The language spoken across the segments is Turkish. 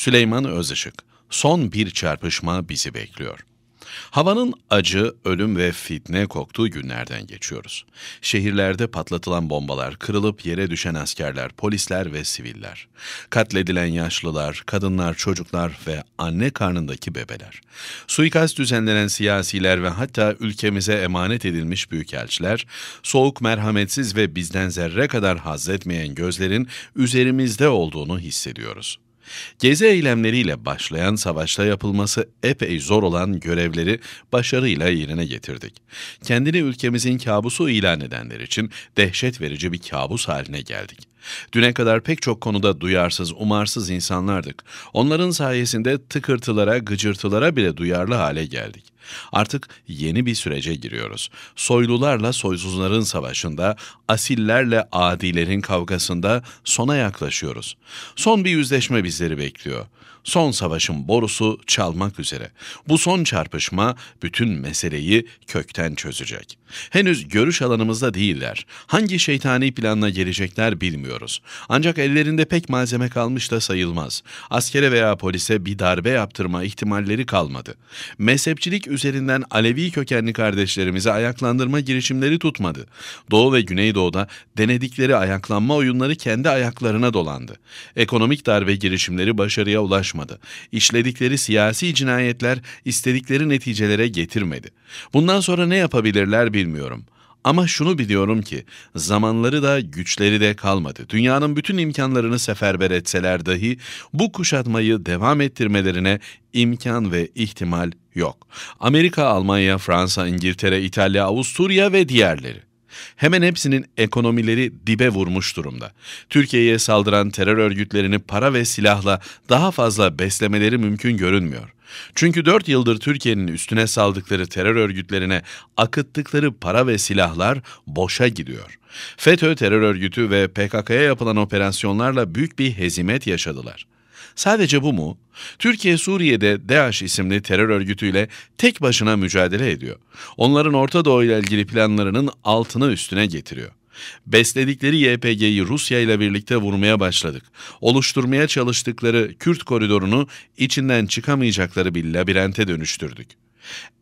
Süleyman Özışık. Son bir çarpışma bizi bekliyor. Havanın acı, ölüm ve fitne koktuğu günlerden geçiyoruz. Şehirlerde patlatılan bombalar, kırılıp yere düşen askerler, polisler ve siviller. Katledilen yaşlılar, kadınlar, çocuklar ve anne karnındaki bebeler. Suikast düzenlenen siyasiler ve hatta ülkemize emanet edilmiş büyükelçiler, soğuk, merhametsiz ve bizden zerre kadar haz etmeyen gözlerin üzerimizde olduğunu hissediyoruz. Gezi eylemleriyle başlayan savaşta yapılması epey zor olan görevleri başarıyla yerine getirdik. Kendini ülkemizin kabusu ilan edenler için dehşet verici bir kabus haline geldik. Düne kadar pek çok konuda duyarsız, umarsız insanlardık. Onların sayesinde tıkırtılara, gıcırtılara bile duyarlı hale geldik. Artık yeni bir sürece giriyoruz. Soylularla soysuzların savaşında, asillerle adilerin kavgasında sona yaklaşıyoruz. Son bir yüzleşme bizleri bekliyor. Son savaşın borusu çalmak üzere. Bu son çarpışma bütün meseleyi kökten çözecek. Henüz görüş alanımızda değiller. Hangi şeytani planla gelecekler bilmiyorum görmüyoruz. Ancak ellerinde pek malzeme kalmış da sayılmaz. Askere veya polise bir darbe yaptırma ihtimalleri kalmadı. Mezhepçilik üzerinden Alevi kökenli kardeşlerimize ayaklandırma girişimleri tutmadı. Doğu ve Güneydoğu'da denedikleri ayaklanma oyunları kendi ayaklarına dolandı. Ekonomik darbe girişimleri başarıya ulaşmadı. İşledikleri siyasi cinayetler istedikleri neticelere getirmedi. Bundan sonra ne yapabilirler bilmiyorum.'' Ama şunu biliyorum ki zamanları da güçleri de kalmadı. Dünyanın bütün imkanlarını seferber etseler dahi bu kuşatmayı devam ettirmelerine imkan ve ihtimal yok. Amerika, Almanya, Fransa, İngiltere, İtalya, Avusturya ve diğerleri. Hemen hepsinin ekonomileri dibe vurmuş durumda. Türkiye'ye saldıran terör örgütlerini para ve silahla daha fazla beslemeleri mümkün görünmüyor. Çünkü 4 yıldır Türkiye'nin üstüne saldıkları terör örgütlerine akıttıkları para ve silahlar boşa gidiyor. FETÖ terör örgütü ve PKK'ya yapılan operasyonlarla büyük bir hezimet yaşadılar. Sadece bu mu? Türkiye Suriye'de DAEŞ isimli terör örgütüyle tek başına mücadele ediyor. Onların Orta Doğu ile ilgili planlarının altına üstüne getiriyor. Besledikleri YPG'yi Rusya ile birlikte vurmaya başladık. Oluşturmaya çalıştıkları Kürt koridorunu içinden çıkamayacakları bir labirente dönüştürdük.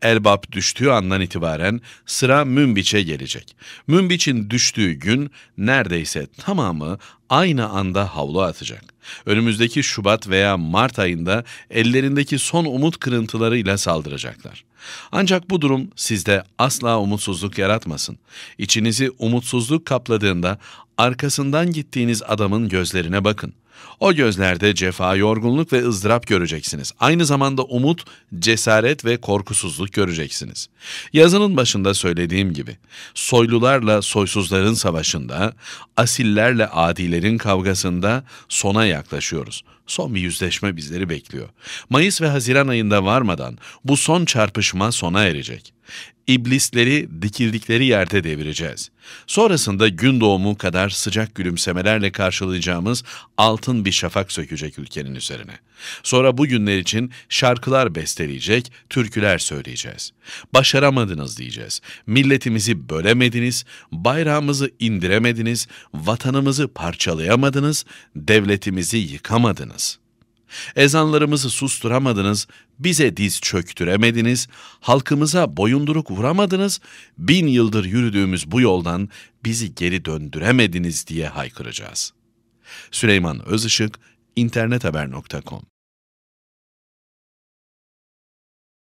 Elbap düştüğü andan itibaren sıra Münbiç'e gelecek. Münbiç'in düştüğü gün neredeyse tamamı aynı anda havlu atacak. Önümüzdeki Şubat veya Mart ayında ellerindeki son umut kırıntılarıyla saldıracaklar. Ancak bu durum sizde asla umutsuzluk yaratmasın. İçinizi umutsuzluk kapladığında arkasından gittiğiniz adamın gözlerine bakın. O gözlerde cefa, yorgunluk ve ızdırap göreceksiniz. Aynı zamanda umut, cesaret ve korkusuzluk göreceksiniz. Yazının başında söylediğim gibi, soylularla soysuzların savaşında, asillerle adilerin kavgasında sona yaklaşıyoruz. Son bir yüzleşme bizleri bekliyor. Mayıs ve Haziran ayında varmadan bu son çarpışma sona erecek. İblisleri dikildikleri yerde devireceğiz. Sonrasında gün doğumu kadar sıcak gülümsemelerle karşılayacağımız altın bir şafak sökecek ülkenin üzerine. Sonra bu günler için şarkılar besteleyecek, türküler söyleyeceğiz. Başaramadınız diyeceğiz. Milletimizi bölemediniz, bayrağımızı indiremediniz, vatanımızı parçalayamadınız, devletimizi yıkamadınız.'' Ezanlarımızı susturamadınız, bize diz çöktüremediniz, halkımıza boyunduruk vuramadınız, bin yıldır yürüdüğümüz bu yoldan bizi geri döndüremediniz diye haykıracağız. Süleyman Özışık, internethaber.com